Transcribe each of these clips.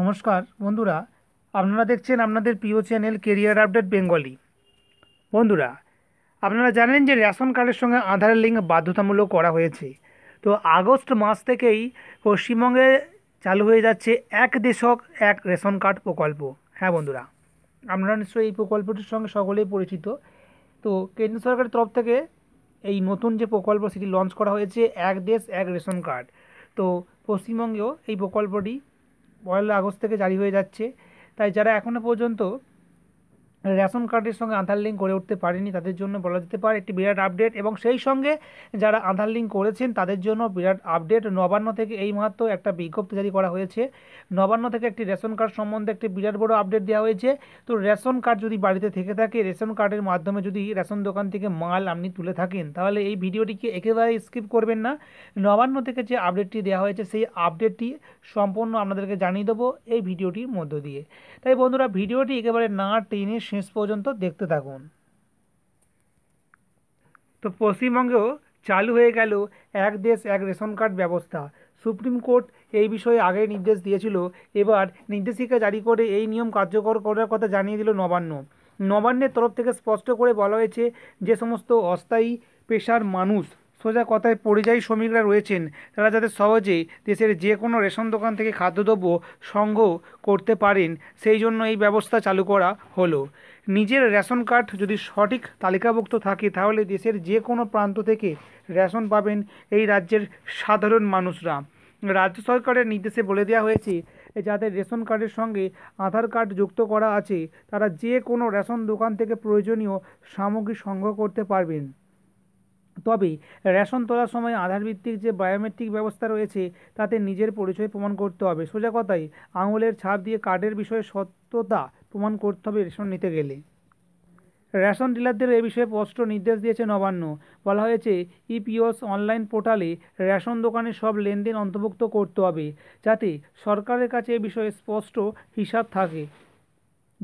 নমস্কার বন্ধুরা আপনারা দেখছেন আপনাদের প্রিয় চ্যানেল কেরিয়ার আপডেট বেঙ্গলি বন্ধুরা আপনারা জানেন যে রেশন কার্ডের সঙ্গে আধারের লিঙ্ক বাধ্যতামূলক করা হয়েছে তো আগস্ট মাস থেকেই পশ্চিমবঙ্গে চালু হয়ে যাচ্ছে এক দেশক এক রেশন কার্ড প্রকল্প হ্যাঁ বন্ধুরা আপনারা নিশ্চয়ই এই প্রকল্পটির সঙ্গে সকলেই পরিচিত তো কেন্দ্র সরকারের তরফ থেকে এই নতুন যে প্রকল্প সেটি লঞ্চ করা হয়েছে এক দেশ এক রেশন কার্ড তো পশ্চিমবঙ্গেও এই প্রকল্পটি পয়লা আগস্ট থেকে জারি হয়ে যাচ্ছে তাই যারা এখনও পর্যন্ত রেশন কার্ডের সঙ্গে আধার লিঙ্ক করে উঠতে পারেনি তাদের জন্য বলা যেতে পারে একটি বিরাট আপডেট এবং সেই সঙ্গে যারা আধার লিঙ্ক করেছেন তাদের জন্য বিরাট আপডেট নবান্ন থেকে এই মাত্র একটা বিজ্ঞপ্তি জারি করা হয়েছে নবান্ন থেকে একটি রেশন কার্ড সম্বন্ধে একটি বিরাট বড় আপডেট দেওয়া হয়েছে তো রেশন কার্ড যদি বাড়িতে থেকে থাকে রেশন কার্ডের মাধ্যমে যদি রেশন দোকান থেকে মাল আপনি তুলে থাকেন তাহলে এই ভিডিওটিকে একেবারে স্কিপ করবেন না নবান্ন থেকে যে আপডেটটি দেওয়া হয়েছে সেই আপডেটটি সম্পূর্ণ আপনাদেরকে জানিয়ে দেবো এই ভিডিওটির মধ্য দিয়ে তাই বন্ধুরা ভিডিওটি একেবারে না টেনে শেষ পর্যন্ত দেখতে থাকুন তো পশ্চিমবঙ্গেও চালু হয়ে গেল এক দেশ এক রেশন কার্ড ব্যবস্থা সুপ্রিম কোর্ট এই বিষয়ে আগে নির্দেশ দিয়েছিল এবার নির্দেশিকা জারি করে এই নিয়ম কার্যকর করার কথা জানিয়ে দিল নবান্ন নবান্নের তরফ থেকে স্পষ্ট করে বলা হয়েছে যে সমস্ত অস্থায়ী পেশার মানুষ সোজা কথায় পরিযায়ী শ্রমিকরা রয়েছেন তারা যাতে সহজেই দেশের যে কোনো রেশন দোকান থেকে খাদ্যদ্রব্য সংগ্রহ করতে পারেন সেই জন্য এই ব্যবস্থা চালু করা হলো নিজের রেশন কার্ড যদি সঠিক তালিকাভুক্ত থাকে তাহলে দেশের যে কোনো প্রান্ত থেকে রেশন পাবেন এই রাজ্যের সাধারণ মানুষরা রাজ্য সরকারের নির্দেশে বলে দেওয়া হয়েছে যাদের রেশন কার্ডের সঙ্গে আধার কার্ড যুক্ত করা আছে তারা যে কোনো রেশন দোকান থেকে প্রয়োজনীয় সামগ্রী সংগ্রহ করতে পারবেন তবে রেশন তোলার সময় আধারভিত্তিক যে বায়োমেট্রিক ব্যবস্থা রয়েছে তাতে নিজের পরিচয় প্রমাণ করতে হবে সোজা কথাই আঙুলের ছাপ দিয়ে কার্ডের বিষয়ে সত্যতা প্রমাণ করতে হবে রেশন নিতে গেলে রেশন ডিলারদের এ বিষয়ে স্পষ্ট নির্দেশ দিয়েছে নবান্ন বলা হয়েছে ইপিওস অনলাইন পোর্টালে রেশন দোকানের সব লেনদেন অন্তর্ভুক্ত করতে হবে যাতে সরকারের কাছে এ বিষয়ে স্পষ্ট হিসাব থাকে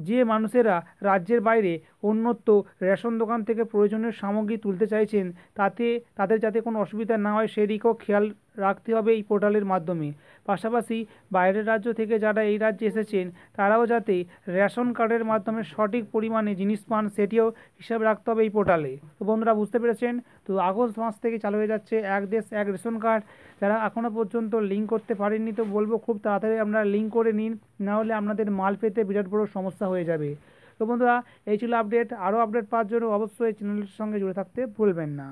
যে মানুষেরা রাজ্যের বাইরে অন্যত্র রেশন দোকান থেকে প্রয়োজনীয় সামগ্রী তুলতে চাইছেন তাতে তাদের যাতে কোনো অসুবিধা না হয় সেদিকেও খেয়াল রাখতে হবে এই পোর্টালের মাধ্যমে পাশাপাশি বাইরের রাজ্য থেকে যারা এই রাজ্যে এসেছেন তারাও যাতে রেশন কার্ডের মাধ্যমে সঠিক পরিমাণে জিনিস পান সেটিও হিসাব রাখতে হবে এই পোর্টালে তো বন্ধুরা বুঝতে পেরেছেন তো আগস্ট মাস থেকে চালু হয়ে যাচ্ছে এক দেশ এক রেশন কার্ড যারা এখনও পর্যন্ত লিঙ্ক করতে পারেননি তো বলবো খুব তাড়াতাড়ি আপনারা লিঙ্ক করে নিন নাহলে আপনাদের মাল পেতে বিরাট বড় সমস্যা হয়ে যাবে তো বন্ধুরা এই ছিল আপডেট আরও আপডেট পাওয়ার জন্য অবশ্যই চ্যানেলের সঙ্গে জুড়ে থাকতে ভুলবেন না